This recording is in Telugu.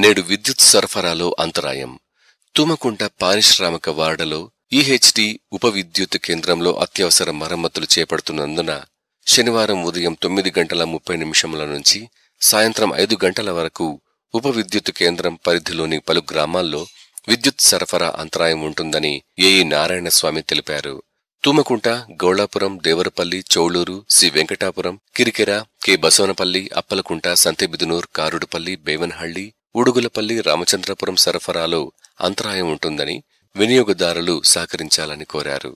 నేడు విద్యుత్ సరఫరాలో అంతరాయం తుమకుంట పారిశ్రామిక వార్డలో ఈహెచ్డి ఉప విద్యుత్ కేంద్రంలో అత్యవసర మరమ్మతులు చేపడుతున్నందున శనివారం ఉదయం తొమ్మిది గంటల ముప్పై నిమిషముల నుంచి సాయంత్రం ఐదు గంటల వరకు ఉప విద్యుత్ కేంద్రం పరిధిలోని పలు గ్రామాల్లో విద్యుత్ సరఫరా అంతరాయం ఉంటుందని ఏఈ నారాయణస్వామి తెలిపారు తుమకుంట గౌళాపురం దేవరపల్లి చౌళూరు శ్రీ వెంకటాపురం కిరికెర కె బసవనపల్లి అప్పలకుంట సంతేబిదునూర్ కారుడుపల్లి బేవన్హళ్లి ఉడుగులపల్లి రామచంద్రపురం సరఫరాలో అంతరాయం ఉంటుందని వినియోగదారులు సహకరించాలని కోరారు